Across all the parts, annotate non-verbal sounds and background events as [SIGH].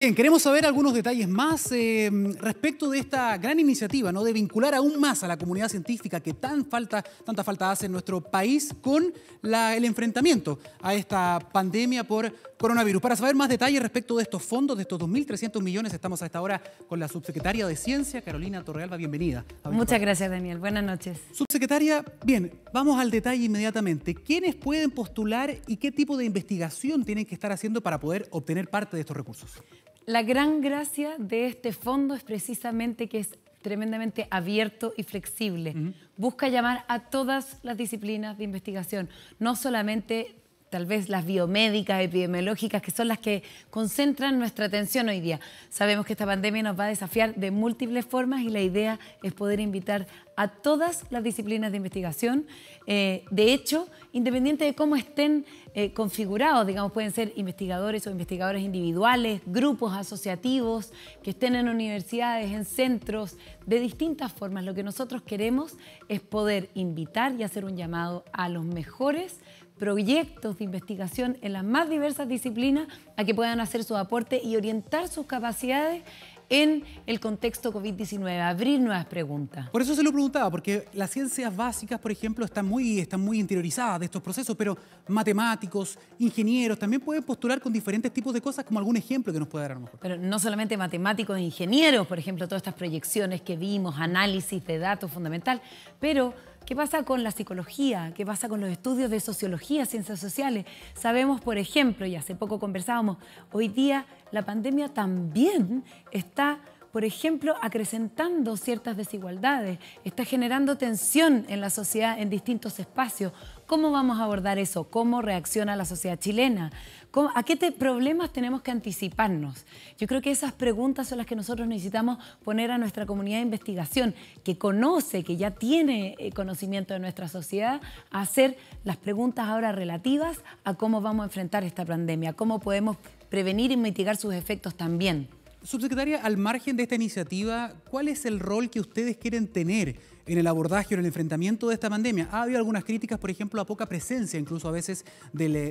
Bien, queremos saber algunos detalles más eh, respecto de esta gran iniciativa, ¿no? De vincular aún más a la comunidad científica que tan falta, tanta falta hace en nuestro país con el enfrentamiento a esta pandemia por coronavirus. Para saber más detalles respecto de estos fondos, de estos 2.300 millones, estamos a esta hora con la subsecretaria de Ciencia, Carolina Torrealba. Bienvenida. Muchas gracias, Daniel. Buenas noches. Subsecretaria, bien, vamos al detalle inmediatamente. ¿Quiénes pueden postular y qué tipo de investigación tienen que estar haciendo para poder obtener parte de estos recursos? La gran gracia de este fondo es precisamente que es tremendamente abierto y flexible. Busca llamar a todas las disciplinas de investigación, no solamente tal vez las biomédicas, epidemiológicas, que son las que concentran nuestra atención hoy día. Sabemos que esta pandemia nos va a desafiar de múltiples formas y la idea es poder invitar a todas las disciplinas de investigación. Eh, de hecho, independiente de cómo estén eh, configurados, digamos, pueden ser investigadores o investigadores individuales, grupos asociativos, que estén en universidades, en centros, de distintas formas. Lo que nosotros queremos es poder invitar y hacer un llamado a los mejores proyectos de investigación en las más diversas disciplinas a que puedan hacer su aporte y orientar sus capacidades en el contexto COVID-19, abrir nuevas preguntas. Por eso se lo preguntaba, porque las ciencias básicas, por ejemplo, están muy, están muy interiorizadas de estos procesos, pero matemáticos, ingenieros, también pueden postular con diferentes tipos de cosas, como algún ejemplo que nos pueda dar a lo mejor. Pero no solamente matemáticos e ingenieros, por ejemplo, todas estas proyecciones que vimos, análisis de datos fundamental, pero ¿Qué pasa con la psicología? ¿Qué pasa con los estudios de sociología, ciencias sociales? Sabemos, por ejemplo, y hace poco conversábamos, hoy día la pandemia también está, por ejemplo, acrecentando ciertas desigualdades, está generando tensión en la sociedad en distintos espacios. ¿Cómo vamos a abordar eso? ¿Cómo reacciona la sociedad chilena? ¿A qué problemas tenemos que anticiparnos? Yo creo que esas preguntas son las que nosotros necesitamos poner a nuestra comunidad de investigación, que conoce, que ya tiene eh, conocimiento de nuestra sociedad, a hacer las preguntas ahora relativas a cómo vamos a enfrentar esta pandemia, cómo podemos prevenir y mitigar sus efectos también. Subsecretaria, al margen de esta iniciativa, ¿cuál es el rol que ustedes quieren tener? en el abordaje o en el enfrentamiento de esta pandemia. Ha habido algunas críticas, por ejemplo, a poca presencia incluso a veces eh,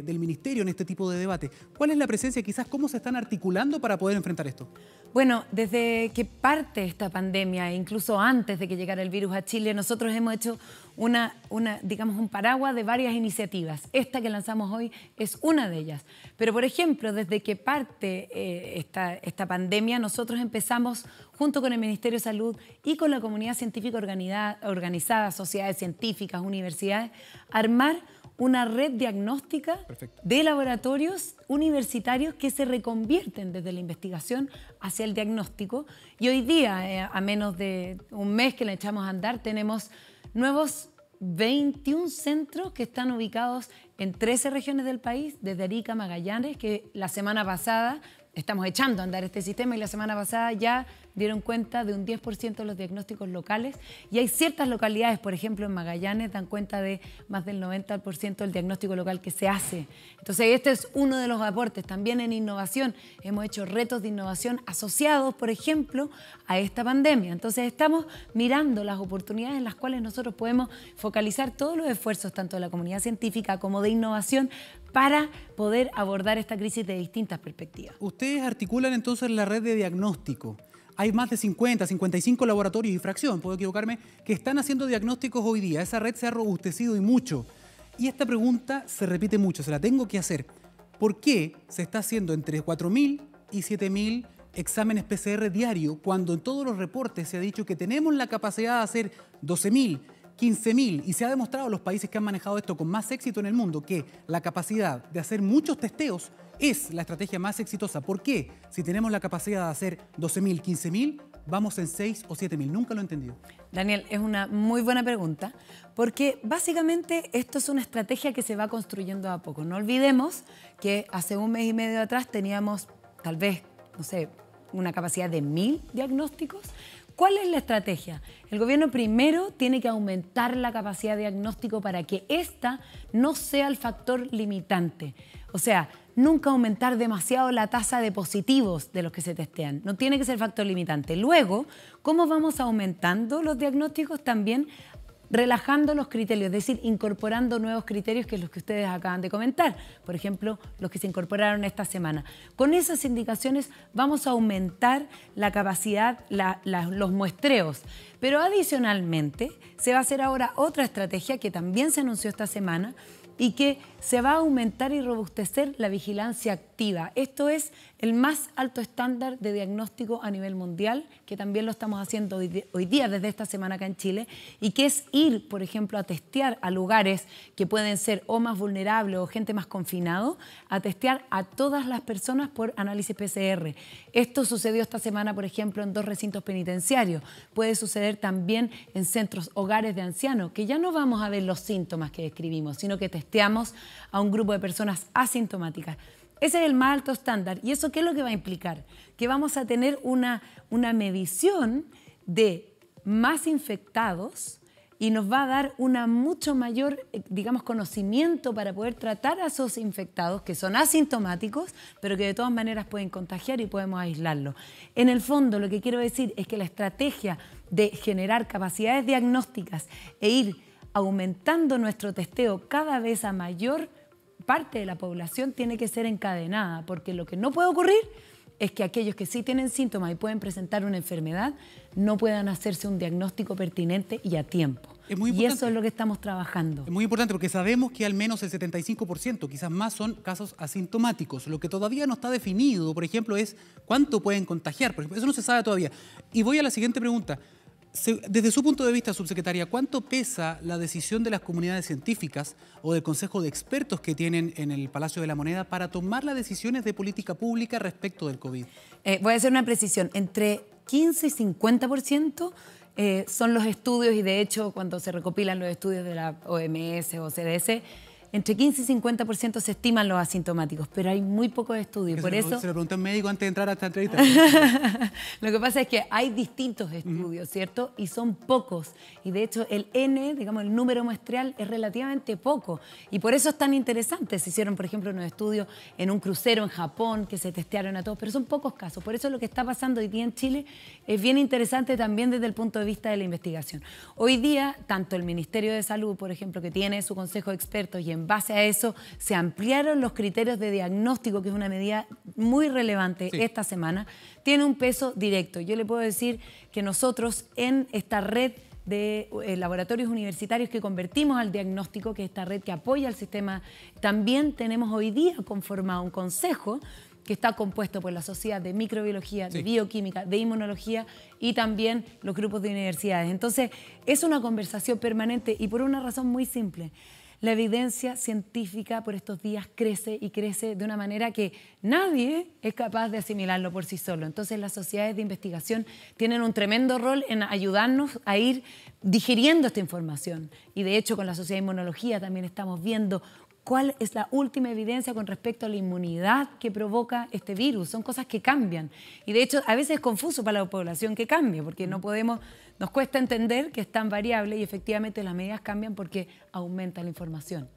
del, Ministerio en este tipo de debate. ¿Cuál es la presencia? Quizás cómo se están articulando para poder enfrentar esto. Bueno, desde que parte esta pandemia, e incluso antes de que llegara el virus a Chile, nosotros hemos hecho una, una, digamos, un paraguas de varias iniciativas. Esta que lanzamos hoy es una de ellas. Pero, por ejemplo, desde que parte eh, esta pandemia, nosotros empezamos junto con el Ministerio de Salud y con la comunidad científica organizada organizadas, sociedades científicas, universidades, armar una red diagnóstica de laboratorios universitarios que se reconvierten desde la investigación hacia el diagnóstico. Y hoy día, eh, a menos de un mes que le echamos a andar, tenemos nuevos 21 centros que están ubicados en 13 regiones del país, desde Arica Magallanes, que la semana pasada estamos echando a andar este sistema y la semana pasada ya dieron cuenta de un 10% de los diagnósticos locales y hay ciertas localidades, por ejemplo en Magallanes, dan cuenta de más del 90% del diagnóstico local que se hace. Entonces este es uno de los aportes. También en innovación hemos hecho retos de innovación asociados, por ejemplo, a esta pandemia. Entonces estamos mirando las oportunidades en las cuales nosotros podemos focalizar todos los esfuerzos, tanto de la comunidad científica como de innovación, para poder abordar esta crisis de distintas perspectivas. Ustedes articulan entonces la red de diagnóstico hay más de 50, 55 laboratorios y fracción, puedo equivocarme, que están haciendo diagnósticos hoy día. Esa red se ha robustecido y mucho. Y esta pregunta se repite mucho, se la tengo que hacer. ¿Por qué se está haciendo entre 4.000 y 7.000 exámenes PCR diario cuando en todos los reportes se ha dicho que tenemos la capacidad de hacer 12.000, 15.000 y se ha demostrado en los países que han manejado esto con más éxito en el mundo que la capacidad de hacer muchos testeos es la estrategia más exitosa. ¿Por qué? Si tenemos la capacidad de hacer 12.000, 15.000, vamos en 6 o 7.000. Nunca lo he entendido. Daniel, es una muy buena pregunta, porque básicamente esto es una estrategia que se va construyendo a poco. No olvidemos que hace un mes y medio atrás teníamos tal vez, no sé, una capacidad de 1.000 diagnósticos. ¿Cuál es la estrategia? El gobierno primero tiene que aumentar la capacidad de diagnóstico para que esta no sea el factor limitante. O sea, nunca aumentar demasiado la tasa de positivos de los que se testean. No tiene que ser factor limitante. Luego, ¿cómo vamos aumentando los diagnósticos también? relajando los criterios, es decir, incorporando nuevos criterios que es los que ustedes acaban de comentar, por ejemplo, los que se incorporaron esta semana. Con esas indicaciones vamos a aumentar la capacidad, los muestreos, pero adicionalmente se va a hacer ahora otra estrategia que también se anunció esta semana, y que se va a aumentar y robustecer la vigilancia activa. Esto es el más alto estándar de diagnóstico a nivel mundial, que también lo estamos haciendo hoy día desde esta semana acá en Chile, y que es ir, por ejemplo, a testear a lugares que pueden ser o más vulnerables o gente más confinado, a testear a todas las personas por análisis PCR. Esto sucedió esta semana, por ejemplo, en dos recintos penitenciarios. Puede suceder también en centros, hogares de ancianos, que ya no vamos a ver los síntomas que describimos, sino que a un grupo de personas asintomáticas. Ese es el más alto estándar. ¿Y eso qué es lo que va a implicar? Que vamos a tener una, una medición de más infectados y nos va a dar una mucho mayor, eh, digamos, conocimiento para poder tratar a esos infectados que son asintomáticos, pero que de todas maneras pueden contagiar y podemos aislarlo. En el fondo, lo que quiero decir es que la estrategia de generar capacidades diagnósticas e ir aumentando nuestro testeo cada vez a mayor parte de la población tiene que ser encadenada, porque lo que no puede ocurrir es que aquellos que sí tienen síntomas y pueden presentar una enfermedad no puedan hacerse un diagnóstico pertinente y a tiempo. y eso es lo que estamos trabajando. Es muy importante porque sabemos que al menos el 75%, quizás más, son casos asintomáticos. Lo que todavía no está definido, por ejemplo, es cuánto pueden contagiar. Por eso no se sabe todavía. Y voy a la siguiente pregunta desde su punto de vista, subsecretaria, ¿cuánto pesa la decisión de las comunidades científicas o del Consejo de Expertos que tienen en el Palacio de la Moneda para tomar las decisiones de política pública respecto del COVID? Eh, voy a hacer una precisión. Entre 15 y 50% eh, son los estudios y de hecho cuando se recopilan los estudios de la OMS o CDC, entre 15 y 50% se estiman los asintomáticos, pero hay muy pocos estudios. Por se eso... Lo, se el médico antes de entrar a esta entrevista. [LAUGHS] lo que pasa es que hay distintos estudios, ¿cierto? Y son pocos. Y de hecho el N, digamos, el número muestral es relativamente poco. Y por eso es tan interesante. Se hicieron, por ejemplo, unos estudios en un crucero en Japón que se testearon a todos, pero son pocos casos. Por eso lo que está pasando hoy día en Chile es bien interesante también desde el punto de vista de la investigación. Hoy día, tanto el Ministerio de Salud, por ejemplo, que tiene su consejo de expertos y en en base a eso se ampliaron los criterios de diagnóstico, que es una medida muy relevante esta semana, tiene un peso directo. Yo le puedo decir que nosotros en esta red de eh, laboratorios universitarios que convertimos al diagnóstico, que es esta red que apoya al sistema, también tenemos hoy día conformado un consejo que está compuesto por la Sociedad de Microbiología, de Bioquímica, de Inmunología y también los grupos de universidades. Entonces, es una conversación permanente y por una razón muy simple. La evidencia científica por estos días crece y crece de una manera que nadie es capaz de asimilarlo por sí solo. Entonces las sociedades de investigación tienen un tremendo rol en ayudarnos a ir digiriendo esta información. Y de hecho con la sociedad de inmunología también estamos viendo cuál es la última evidencia con respecto a la inmunidad que provoca este virus. Son cosas que cambian. Y de hecho, a veces es confuso para la población que cambie, porque no podemos, nos cuesta entender que es tan variable y efectivamente las medidas cambian porque aumenta la información.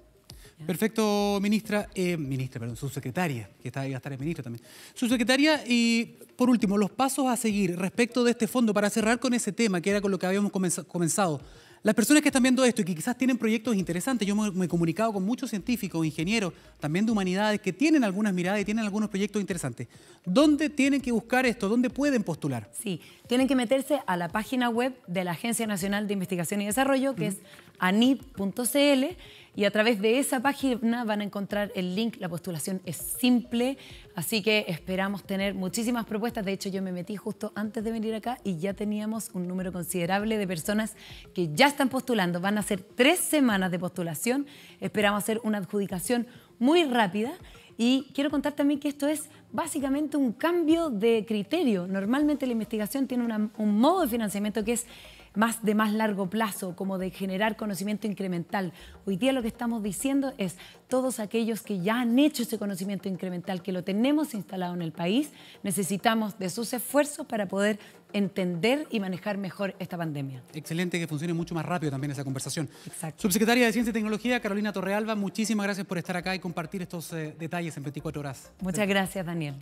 Perfecto, ministra, eh, ministra, perdón, subsecretaria, que está, ahí a estar el ministro también. Subsecretaria, y por último, los pasos a seguir respecto de este fondo, para cerrar con ese tema, que era con lo que habíamos comenzado. Las personas que están viendo esto y que quizás tienen proyectos interesantes, yo me, he comunicado con muchos científicos, ingenieros, también de humanidades, que tienen algunas miradas y tienen algunos proyectos interesantes. ¿Dónde tienen que buscar esto? ¿Dónde pueden postular? Sí, tienen que meterse a la página web de la Agencia Nacional de Investigación y Desarrollo, que es anid.cl, y a través de esa página van a encontrar el link. La postulación es simple, Así que esperamos tener muchísimas propuestas. De hecho, yo me metí justo antes de venir acá y ya teníamos un número considerable de personas que ya están postulando. Van a ser tres semanas de postulación. Esperamos hacer una adjudicación muy rápida. Y quiero contar también que esto es básicamente un cambio de criterio. Normalmente la investigación tiene un modo de financiamiento que es más de más largo plazo, como de generar conocimiento incremental. Hoy día lo que estamos diciendo es todos aquellos que ya han hecho ese conocimiento incremental, que lo tenemos instalado en el país, necesitamos de sus esfuerzos para poder entender y manejar mejor esta pandemia. Excelente, que funcione mucho más rápido también esa conversación. Exacto. Subsecretaria de Ciencia y Tecnología, Carolina Torrealba, muchísimas gracias por estar acá y compartir estos eh, detalles en 24 horas. Muchas gracias, Daniel.